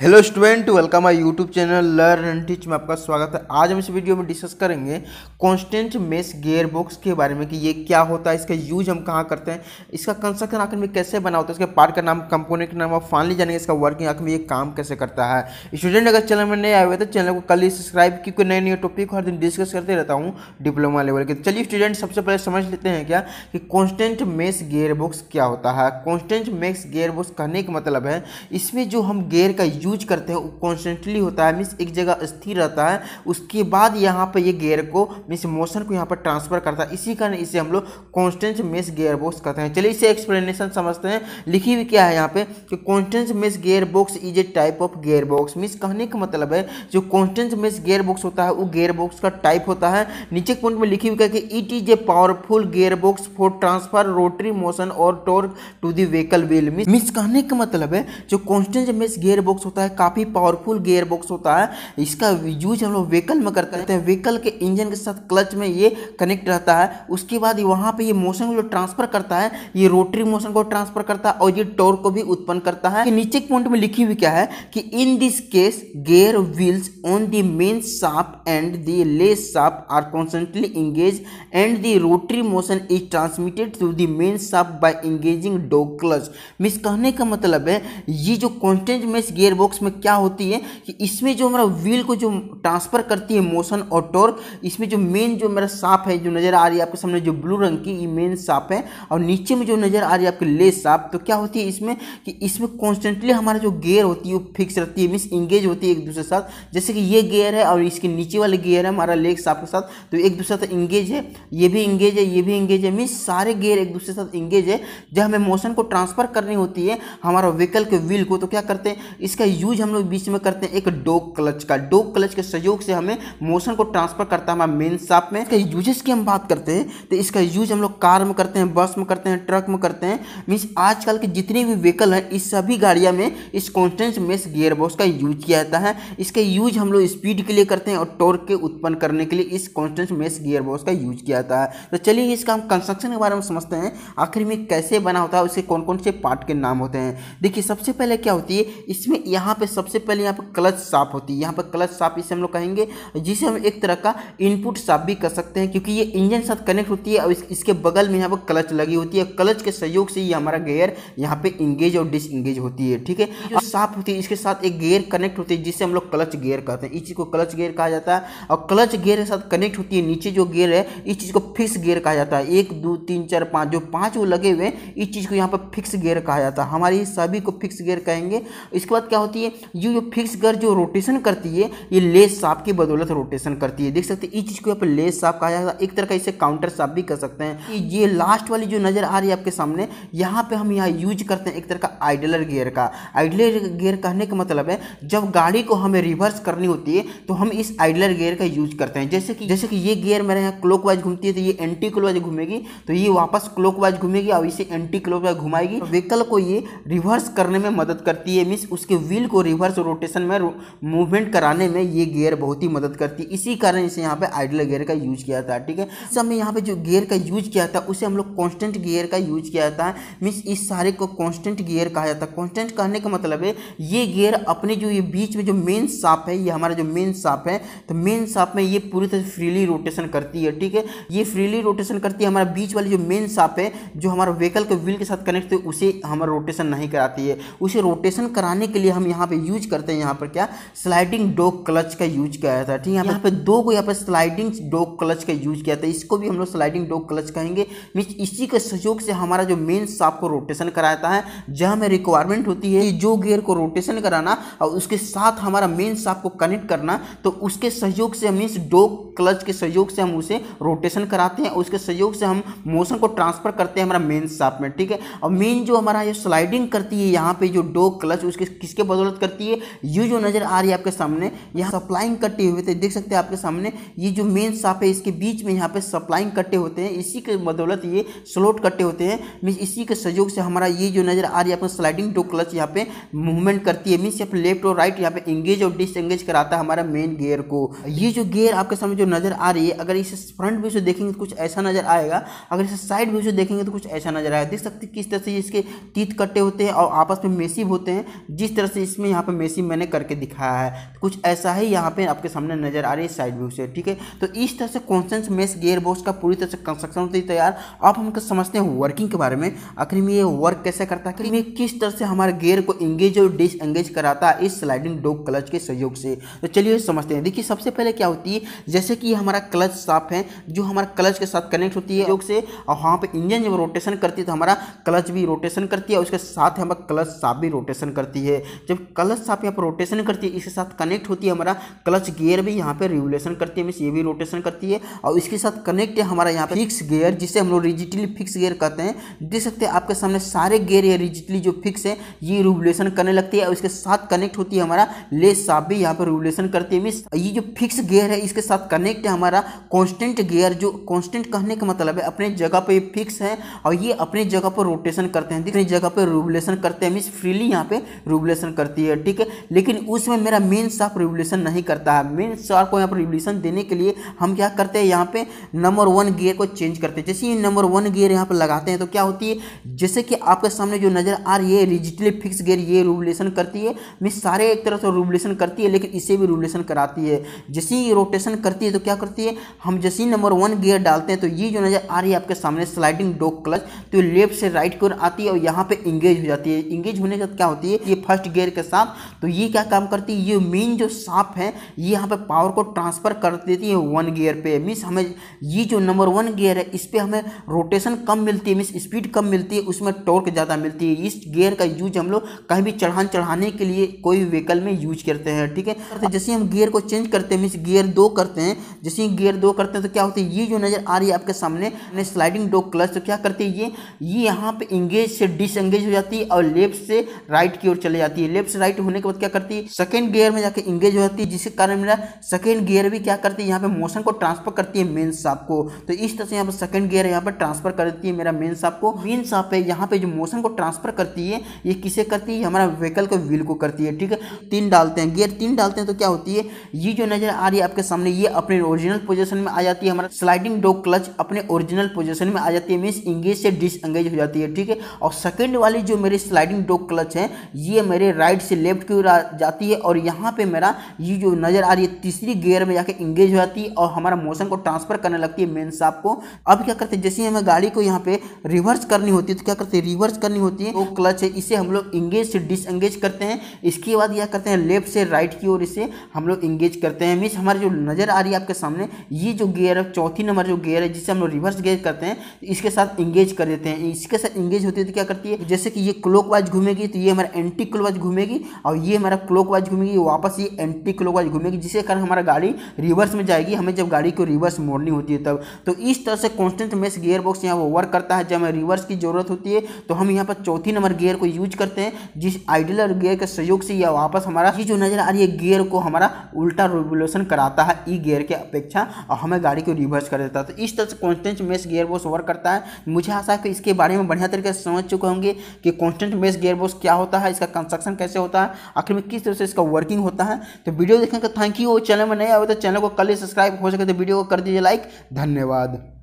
hello student welcome I YouTube channel Learn and Teach में आपका स्वागत है आज हम इस वीडियो में डिस्कस करेंगे कॉन्स्टेंट मेस गेयर बॉक्स के बारे में कि ये क्या होता है इसका यूज हम कहाँ करते हैं इसका कंस्ट्रक्शन आखिर में कैसे बना होता है इसके पार्ट का नाम कंपोनेंट का नाम और फाइनली जानेंगे इसका वर्किंग आखिर में ये काम कैसे करता है स्टूडेंट अगर चैनल में नए आए हुए तो चैनल को कल ही सब्सक्राइब की कोई नए नए टॉपिक हर दिन डिस्कस करते रहता हूँ डिप्लोमा लेवल के चलिए स्टूडेंट सबसे पहले समझ लेते हैं क्या कि कॉन्स्टेंट मेस गेयर बॉक्स क्या होता है कॉन्स्टेंट मेस गेयर बॉक्स कहने का मतलब है इसमें जो हम गेयर का यूज करते हैं वो कॉन्स्टेंटली होता है मीन्स एक जगह स्थिर रहता है उसके बाद यहाँ पर ये गेयर को मीन्स मोशन को यहाँ पर ट्रांसफर करता है इसी कारण इसे हम लोग कॉन्स्टेंट मेस गेयर बॉक्स कहते हैं चलिए इसे एक्सप्लेनेशन समझते हैं लिखी हुई क्या है यहाँ पे कि constant mesh gear box is a type of gear box means कहने का मतलब है जो कॉन्स्टेंट मेस गेयर बॉक्स होता है वो गेयर बॉक्स का टाइप होता है नीचे पॉइंट में लिखी हुई क्या कि it is a powerful gear box for transfer rotary motion और torque to the vehicle wheel means कहने का मतलब है जो कॉन्स्टेंट मेस गेयर बॉक्स होता है सकता है काफ़ी पावरफुल गेयर बॉक्स होता है इसका यूज हम लोग व्हीकल में करते हैं व्हीकल के इंजन के साथ क्लच में ये कनेक्ट रहता है उसके बाद वहाँ पर ये मोशन को ट्रांसफर करता है ये रोटरी मोशन को ट्रांसफर करता है और ये टोर को भी उत्पन्न करता है नीचे पॉइंट में लिखी हुई क्या है कि in this case gear wheels on the main shaft and the lay shaft are constantly engage and the rotary motion is transmitted through the main shaft by engaging dog clutch means कहने का मतलब है ये जो constant mesh gear box box में क्या होती है कि इसमें जो हमारा व्हील को जो ट्रांसफर करती है मोशन और टॉर्क इसमें जो मेन जो मेरा साफ है जो नज़र आ रही है आपके सामने जो ब्लू रंग की ये मेन साफ है और नीचे में जो नज़र आ रही है आपकी लेस साफ तो क्या होती है इसमें कि इसमें कॉन्स्टेंटली हमारा जो गेयर होती है वो फिक्स रहती है मीन्स इंगेज होती है एक दूसरे साथ जैसे कि ये गेयर है और इसके नीचे वाले गेयर है हमारा लेग साफ के साथ तो एक दूसरे साथ इंगेज है ये भी इंगेज है ये भी इंगेज है मीन्स सारे गेयर एक दूसरे साथ इंगेज है जब हमें मोशन को ट्रांसफर करनी होती है हमारा व्हीकल के व्हील को तो क्या करते हैं इसका यूज हम लोग बीच में करते हैं एक डोक क्लच का डोक क्लच के सहयोग से हमें मोशन को ट्रांसफर करता है हमारा मेन साप में इसका यूजेस की हम बात करते हैं तो इसका यूज हम लोग कार में करते हैं बस में करते हैं ट्रक में करते हैं मीन्स आजकल के जितने भी व्हीकल हैं इस सभी गाड़ियाँ में इस कॉन्स्टेंस मेस गियर बॉक्स का यूज किया जाता है इसका यूज हम लोग स्पीड के लिए करते हैं और टोर्क के उत्पन्न करने के लिए इस कॉन्स्टेंस मेस गियर बॉक्स का यूज किया जाता है तो चलिए इसका हम कंस्ट्रक्शन के बारे में समझते हैं आखिर में कैसे बना होता है उसके कौन कौन से पार्ट के नाम होते हैं देखिए सबसे पहले क्या होती है इसमें यहाँ पे सबसे पहले यहाँ पे क्लच साफ होती है यहाँ पे क्लच साफ इसे हम लोग कहेंगे जिसे हम एक तरह का इनपुट साफ भी कर सकते हैं क्योंकि ये इंजन साथ कनेक्ट होती है और इस, इसके बगल में यहाँ पर क्लच लगी होती है क्लच के सहयोग से ये हमारा गेयर यहाँ पे इंगेज और डिस होती है ठीक है और साफ होती है इसके साथ एक गेयर कनेक्ट होती है जिसे हम लोग क्लच गेयर कहते हैं इस चीज़ को क्लच गेयर कहा जाता है और क्लच गेयर के साथ कनेक्ट होती है नीचे जो गेयर है इस चीज़ को फिक्स गेयर कहा जाता है एक दो तीन चार पाँच जो पाँच वो लगे हुए हैं इस चीज़ को यहाँ पर फिक्स गेयर कहा जाता है हमारी सभी को फिक्स गेयर कहेंगे इसके बाद क्या होती है ये जो फिक्स गर जो रोटेशन करती है ये लेस साफ की बदौलत रोटेशन करती है देख सकते हैं इस चीज़ को यहाँ लेस साफ कहा जाता है एक तरह का इसे काउंटर साफ भी कर सकते हैं ये लास्ट वाली जो नज़र आ रही है आपके सामने यहाँ पर हम यहाँ यूज करते हैं एक तरह का आइडलर गियर का आइडलर गियर कहने का मतलब है जब गाड़ी को हमें रिवर्स करनी होती है तो हम इस आइडलर गियर का यूज करते हैं जैसे कि जैसे कि ये गियर मेरे यहाँ क्लोक घूमती है तो ये एंटी क्लोक घूमेगी तो ये वापस क्लोक घूमेगी और इसे एंटी क्लोक वाइज घुमाएगी व्हीकल तो को ये रिवर्स करने में मदद करती है मीन्स उसके व्हील व्हील को रिवर्स रोटेशन में मूवमेंट कराने में ये गियर बहुत ही मदद करती है इसी कारण इसे यहाँ पे आइडल गियर का यूज किया था ठीक है सब यहाँ पे जो गियर का यूज किया था उसे हम लोग कॉन्स्टेंट गियर का यूज किया जाता है मीन्स इस सारे को कॉन्स्टेंट गियर कहा जाता है कॉन्स्टेंट कहने का मतलब है ये गियर अपने जो ये बीच में जो मेन साप है ये हमारा जो मेन साप है तो मेन साप में ये पूरी तरह फ्रीली रोटेशन करती है ठीक है ये फ्रीली रोटेशन करती है हमारा बीच वाली जो मेन साप है जो हमारा व्हीकल के व्हील के साथ कनेक्ट है उसे हमारा रोटेशन नहीं कराती है उसे रोटेशन कराने के लिए हम यहाँ पे यूज करते हैं यहाँ पर क्या स्लाइडिंग डोक क्लच का यूज किया था ठीक है यहाँ, पे दो को यहाँ पर स्लाइडिंग डोक क्लच का यूज किया था इसको भी हम लोग स्लाइडिंग डोक क्लच कहेंगे मीन इसी के सहयोग से हमारा जो मेन साफ को रोटेशन कराता है जहाँ में रिक्वायरमेंट होती है जो गेयर को रोटेशन कराना और उसके साथ हमारा मेन साफ को कनेक्ट करना तो उसके सहयोग से मीन्स डोक क्लच के सहयोग से हम उसे रोटेशन कराते हैं उसके सहयोग से हम मोशन को ट्रांसफर करते हैं हमारा मेन साफ में ठीक है और मेन जो हमारा ये स्लाइडिंग करती है यहाँ पे जो डोक क्लच उसके किसके बल बदौलत करती है ये जो नज़र आ रही है आपके सामने यहाँ सप्लाइंग कट्टे हुए थे देख सकते हैं आपके सामने ये जो मेन साफ है इसके बीच में यहाँ पे सप्लाइंग कट्टे होते हैं इसी के बदौलत ये स्लोट कट्टे होते हैं मीन इसी के सहयोग से हमारा ये जो नज़र आ रही है आपको स्लाइडिंग डो क्लच यहाँ पे मूवमेंट करती है मीन सिर्फ लेफ्ट और राइट यहाँ पे एंगेज और डिसंगेज कराता है हमारा मेन गेयर को ये जो गेयर आपके सामने जो नज़र आ रही है अगर इसे फ्रंट व्यू से देखेंगे तो कुछ ऐसा नज़र आएगा अगर इसे साइड व्यू से देखेंगे तो कुछ ऐसा नज़र आएगा देख सकते किस तरह से इसके तीत कट्टे होते हैं और आपस में मेसिव होते हैं जिस तरह से इसमें यहाँ पे मेसी मैंने करके दिखाया है कुछ ऐसा ही यहाँ पे आपके सामने नजर आ रही है साइड व्यू से ठीक है तो इस तरह से कॉन्सेंस मेस गेयर बॉक्स का पूरी तरह से कंस्ट्रक्शन होती है तैयार आप हमको समझते हैं वर्किंग के बारे में आखिर में ये वर्क कैसे करता है कि किस तरह से हमारे गेयर को इंगेज और डिस एंगेज कराता है इस स्लाइडिंग डोग क्लच के सहयोग से तो चलिए समझते हैं देखिए सबसे पहले क्या होती है जैसे कि हमारा क्लच साफ है जो हमारा क्लच के साथ कनेक्ट होती है योग से और वहाँ पे इंजन जब रोटेशन करती है तो हमारा क्लच भी रोटेशन करती है उसके साथ हमारा क्लच साफ भी रोटेशन करती है जब जब क्लच आप यहाँ पर रोटेशन करती है इसके साथ कनेक्ट होती है हमारा क्लच गियर भी यहाँ पे रेगुलेशन करती है मीस ये भी रोटेशन करती है और इसके साथ कनेक्ट है हमारा यहाँ पे फिक्स गियर जिसे हम लोग रिजिटली फिक्स गियर कहते हैं देख सकते हैं आपके सामने सारे गियर या रिजिटली जो फिक्स है ये रेगुलेशन करने लगती है और इसके साथ कनेक्ट होती है हमारा लेस साफ भी यहाँ पर रेगुलेशन करती है मीस ये जो फिक्स गेयर है इसके साथ कनेक्ट है हमारा कॉन्स्टेंट गेयर जो कॉन्स्टेंट कहने का मतलब है अपने जगह पर फिक्स है और ये अपने जगह पर रोटेशन करते हैं जगह पर रेगुलेशन करते हैं मीस फ्रीली यहाँ पे रेगुलेशन करती है ठीक है लेकिन उसमें मेरा मेन शार्प रिवोल्यूशन नहीं करता है मेन शार्प को यहाँ पर रिवोल्यूशन देने के लिए हम क्या करते हैं यहाँ पे नंबर वन गियर को चेंज करते हैं जैसे ये नंबर वन गियर यहाँ पर लगाते हैं तो क्या होती है जैसे कि आपके सामने जो नज़र आ रही है रिजिटली फिक्स गियर ये रिवोल्यूशन करती है मीन सारे एक तरह से रिवोल्यूशन करती है लेकिन इसे भी रिवोल्यूशन कराती है जैसे ही रोटेशन करती है तो क्या करती है हम जैसे ही नंबर वन गियर डालते हैं तो ये जो नज़र आ रही है आपके सामने स्लाइडिंग डोक क्लच तो लेफ्ट से राइट की ओर आती है और यहाँ पर इंगेज हो जाती है इंगेज होने के बाद क्या होती है ये फर्स्ट गियर शेर के साथ तो ये क्या काम करती है ये मेन जो सांप है ये यहाँ पे पावर को ट्रांसफ़र कर देती है वन गियर पे मीन्स हमें ये जो नंबर वन गियर है इस पर हमें रोटेशन कम मिलती है मीन्स स्पीड कम मिलती है उसमें टॉर्क ज़्यादा मिलती है इस गियर का यूज हम लोग कहीं भी चढ़ान चढ़ाने के लिए कोई व्हीकल में यूज करते हैं ठीक है तो जैसे हम गियर को चेंज करते हैं मीन्स गियर दो करते हैं जैसे ही गियर दो करते हैं तो क्या होता है ये जो नज़र आ रही है आपके सामने स्लाइडिंग डो क्लच तो क्या करती है ये ये यहाँ पे इंगेज से डिसंगेज हो जाती है और लेफ्ट से राइट की ओर चले जाती है लेफ्ट से राइट होने के बाद क्या करती है सेकेंड गियर में जाकर इंगेज होती है जिसके कारण मेरा सेकेंड गियर भी क्या करती है यहाँ पे मोशन को ट्रांसफर करती है मेन साफ को तो इस तरह से यहाँ पर सेकेंड गियर यहाँ पर ट्रांसफर कर देती है मेरा मेन साफ को मेन साफ है यहाँ पे जो मोशन को ट्रांसफर करती है ये किसे करती है हमारा व्हीकल को व्हील को करती है ठीक है तीन डालते हैं गियर तीन डालते हैं तो क्या होती है ये जो नजर आ रही है आपके सामने ये अपने ओरिजिनल पोजिशन में आ जाती है हमारा स्लाइडिंग डो क्लच अपने ओरिजिनल पोजिशन में आ जाती है मीन्स इंगेज से डिसंगेज हो जाती है ठीक है और सेकेंड वाली जो मेरी स्लाइडिंग डो क्लच है ये मेरे राइट राइट से लेफ्ट की ओर जाती है और यहाँ पे मेरा ये जो नज़र आ रही है तीसरी गियर में जाके इंगेज हो जाती है और हमारा मोशन को ट्रांसफर करने लगती है मेन साहब को अब क्या करते हैं जैसे ही हमें गाड़ी को यहाँ पे रिवर्स करनी होती है तो क्या करते हैं रिवर्स करनी होती है वो तो क्लच है इसे हम लोग इंगेज से डिसंगेज करते हैं इसके बाद क्या करते हैं लेफ्ट से राइट की ओर इसे हम लोग इंगेज करते हैं मीन्स हमारी जो नज़र आ रही है आपके सामने ये जो गेयर है चौथी नंबर जो गेयर है जिसे हम लोग रिवर्स गेज करते हैं तो इसके साथ इंगेज कर देते हैं इसके साथ इंगेज होती है तो क्या करती है जैसे कि ये क्लोक घूमेगी तो ये हमारा एंटी क्लोक घूमेगी घूमेगी और ये हमारा क्लोक वाइज घूमेगी वापस ये एंटी क्लोक वाइज घूमेगी जिसके कारण हमारा गाड़ी रिवर्स में जाएगी हमें जब गाड़ी को रिवर्स मोड़नी होती है तब तो इस तरह से कॉन्स्टेंट मेस गियर बॉक्स यहाँ वो वर्क करता है जब हमें रिवर्स की जरूरत होती है तो हम यहाँ पर चौथी नंबर गियर को यूज करते हैं जिस आइडल और गियर के सहयोग से यह वापस हमारा ये जो नजर आ रही है गियर को हमारा उल्टा रिवोल्यूशन कराता है ई गियर के अपेक्षा और हमें गाड़ी को रिवर्स कर देता है तो इस तरह से constant mesh gear box work करता है मुझे आशा है कि इसके बारे में बढ़िया तरीके से समझ चुके होंगे कि कॉन्स्टेंट मेस गियर बॉक्स क्या होता है इसका कंस्ट्रक्शन कैसे कैसे होता है आखिर में किस तरह से इसका वर्किंग होता है तो वीडियो देखने का थैंक यू चैनल में नहीं आए तो चैनल को कल ही सब्सक्राइब हो सके तो वीडियो को कर दीजिए लाइक धन्यवाद